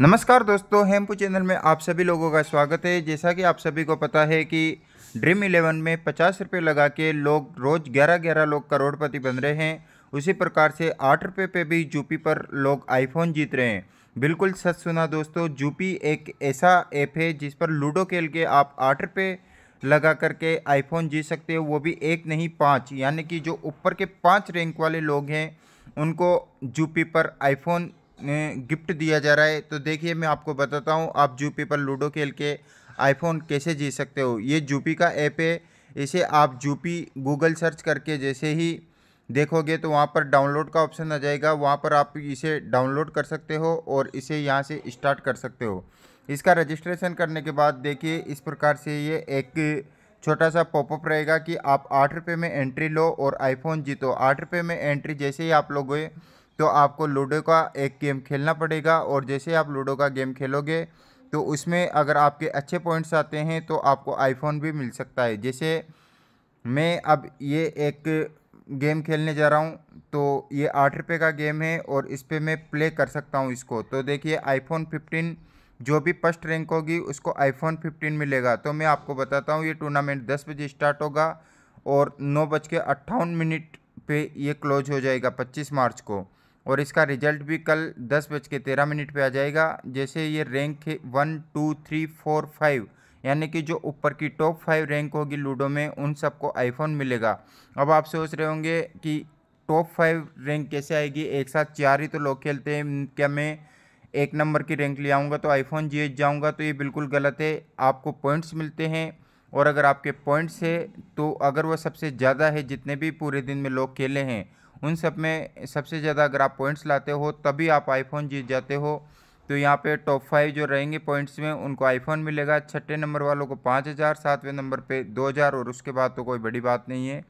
नमस्कार दोस्तों हेमपू चैनल में आप सभी लोगों का स्वागत है जैसा कि आप सभी को पता है कि ड्रीम इलेवन में पचास रुपये लगा के लोग रोज़ ग्यारह ग्यारह लोग करोड़पति बन रहे हैं उसी प्रकार से आठ रुपये पे भी जूपी पर लोग आईफोन जीत रहे हैं बिल्कुल सच सुना दोस्तों जूपी एक ऐसा ऐप है जिस पर लूडो खेल के आप आठ रुपये लगा करके आईफोन जीत सकते हो वो भी एक नहीं पाँच यानी कि जो ऊपर के पाँच रैंक वाले लोग हैं उनको जूपी पर आईफोन गिफ्ट दिया जा रहा है तो देखिए मैं आपको बताता हूँ आप जूपी पर लूडो खेल के आईफोन कैसे जीत सकते हो ये जूपी का ऐप है इसे आप जूपी गूगल सर्च करके जैसे ही देखोगे तो वहाँ पर डाउनलोड का ऑप्शन आ जाएगा वहाँ पर आप इसे डाउनलोड कर सकते हो और इसे यहाँ से स्टार्ट कर सकते हो इसका रजिस्ट्रेशन करने के बाद देखिए इस प्रकार से ये एक छोटा सा पॉपअप रहेगा कि आप आठ रुपये में एंट्री लो और आईफोन जीतो आठ रुपये में एंट्री जैसे ही आप लोगे तो आपको लूडो का एक गेम खेलना पड़ेगा और जैसे आप लूडो का गेम खेलोगे तो उसमें अगर आपके अच्छे पॉइंट्स आते हैं तो आपको आईफोन भी मिल सकता है जैसे मैं अब ये एक गेम खेलने जा रहा हूँ तो ये आठ रुपये का गेम है और इस पर मैं प्ले कर सकता हूँ इसको तो देखिए आईफोन फिफ्टीन जो भी फर्स्ट रैंक होगी उसको आईफोन 15 मिलेगा तो मैं आपको बताता हूँ ये टूर्नामेंट 10 बजे स्टार्ट होगा और नौ बज के अट्ठावन मिनट पे ये क्लोज हो जाएगा पच्चीस मार्च को और इसका रिजल्ट भी कल दस बज के तेरह मिनट पर आ जाएगा जैसे ये rank one two three four five यानी कि जो ऊपर की टॉप फाइव रैंक होगी लूडो में उन सबको आईफोन मिलेगा अब आप सोच रहे होंगे कि टॉप फाइव रैंक कैसे आएगी एक साथ चार ही तो लोग खेलते हैं क्या मैं एक नंबर की रैंक ले आऊँगा तो आईफोन जीत जाऊँगा तो ये बिल्कुल गलत है आपको पॉइंट्स मिलते हैं और अगर आपके पॉइंट्स है तो अगर वह सबसे ज़्यादा है जितने भी पूरे दिन में लोग खेले हैं उन सब में सबसे ज़्यादा अगर आप पॉइंट्स लाते हो तभी आप आईफोन जीत जाते हो तो यहाँ पे टॉप फाइव जो रहेंगे पॉइंट्स में उनको आईफोन मिलेगा छठे नंबर वालों को पाँच हज़ार सातवें नंबर पे दो हज़ार और उसके बाद तो कोई बड़ी बात नहीं है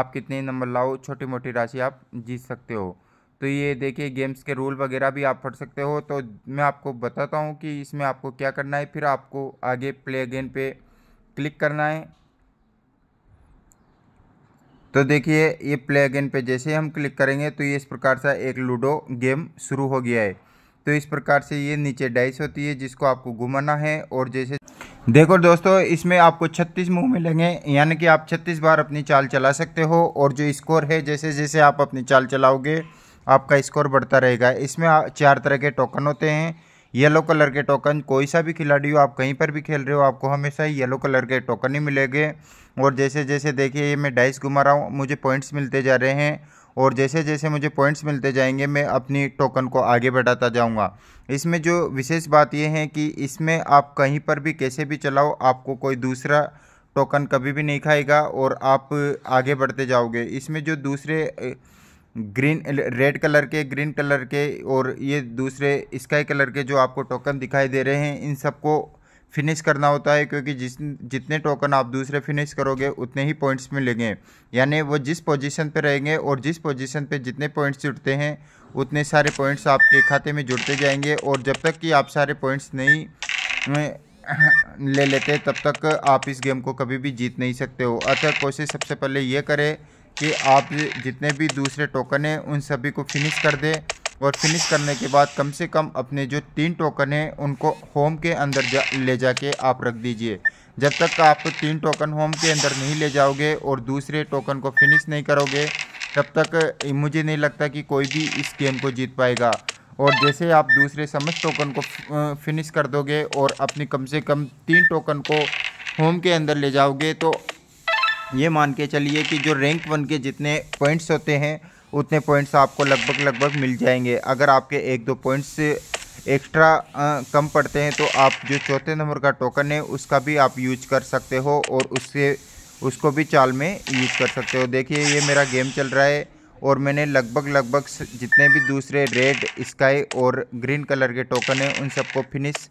आप कितने नंबर लाओ छोटी मोटी राशि आप जीत सकते हो तो ये देखिए गेम्स के रूल वगैरह भी आप पढ़ सकते हो तो मैं आपको बताता हूँ कि इसमें आपको क्या करना है फिर आपको आगे प्ले अगेन पे क्लिक करना है तो देखिए ये प्ले अगेन पे जैसे हम क्लिक करेंगे तो ये इस प्रकार सा एक लूडो गेम शुरू हो गया है तो इस प्रकार से ये नीचे डाइस होती है जिसको आपको घुमाना है और जैसे देखो दोस्तों इसमें आपको 36 मुंह मिलेंगे यानी कि आप 36 बार अपनी चाल चला सकते हो और जो स्कोर है जैसे जैसे आप अपनी चाल चलाओगे आपका स्कोर बढ़ता रहेगा इसमें चार तरह के टोकन होते हैं येलो कलर के टोकन कोई सा भी खिलाड़ी हो आप कहीं पर भी खेल रहे हो आपको हमेशा ही येलो कलर के टोकन ही मिलेंगे और जैसे जैसे देखिए ये मैं डाइस घुमा रहा हूँ मुझे पॉइंट्स मिलते जा रहे हैं और जैसे जैसे मुझे पॉइंट्स मिलते जाएंगे मैं अपनी टोकन को आगे बढ़ाता जाऊँगा इसमें जो विशेष बात यह है कि इसमें आप कहीं पर भी कैसे भी चलाओ आपको कोई दूसरा टोकन कभी भी नहीं खाएगा और आप आगे बढ़ते जाओगे इसमें जो दूसरे ग्रीन रेड कलर के ग्रीन कलर के और ये दूसरे स्काई कलर के जो आपको टोकन दिखाई दे रहे हैं इन सबको फिनिश करना होता है क्योंकि जिस जितने टोकन आप दूसरे फिनिश करोगे उतने ही पॉइंट्स मिलेंगे यानी वो जिस पोजीशन पे रहेंगे और जिस पोजीशन पे जितने पॉइंट्स जुड़ते हैं उतने सारे पॉइंट्स आपके खाते में जुड़ते जाएंगे और जब तक कि आप सारे पॉइंट्स नहीं ले लेते तब तक आप इस गेम को कभी भी जीत नहीं सकते हो अतः कोशिश सबसे पहले ये करें कि आप जितने भी दूसरे टोकन हैं उन सभी को फिनिश कर दें और फिनिश करने के बाद कम से कम अपने जो तीन टोकन हैं उनको होम के अंदर जा, ले जाके आप रख दीजिए जब तक आप तीन टोकन होम के अंदर नहीं ले जाओगे और दूसरे टोकन को फिनिश नहीं करोगे तब तक मुझे नहीं लगता कि कोई भी इस गेम को जीत पाएगा और जैसे आप दूसरे समस्त टोकन को फिनिश कर दोगे और अपनी कम से कम तीन टोकन को होम के अंदर ले जाओगे तो ये मान के चलिए कि जो रैंक वन के जितने पॉइंट्स होते हैं उतने पॉइंट्स आपको लगभग लगभग मिल जाएंगे अगर आपके एक दो पॉइंट्स एक्स्ट्रा कम पड़ते हैं तो आप जो चौथे नंबर का टोकन है उसका भी आप यूज कर सकते हो और उससे उसको भी चाल में यूज कर सकते हो देखिए ये मेरा गेम चल रहा है और मैंने लगभग लगभग जितने भी दूसरे रेड स्काई और ग्रीन कलर के टोकन हैं उन सबको फिनिश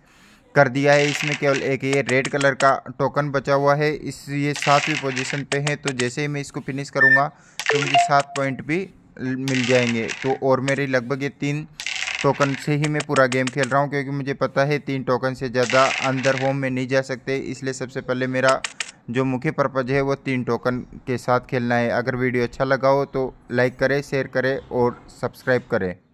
कर दिया है इसमें केवल एक ये रेड कलर का टोकन बचा हुआ है इस ये सातवीं पोजीशन पे है तो जैसे ही मैं इसको फिनिश करूँगा तो मुझे सात पॉइंट भी मिल जाएंगे तो और मेरे लगभग ये तीन टोकन से ही मैं पूरा गेम खेल रहा हूँ क्योंकि मुझे पता है तीन टोकन से ज़्यादा अंदर होम में नहीं जा सकते इसलिए सबसे पहले मेरा जो मुख्य पर्पज़ है वो तीन टोकन के साथ खेलना है अगर वीडियो अच्छा लगा हो तो लाइक करें शेयर करें और सब्सक्राइब करें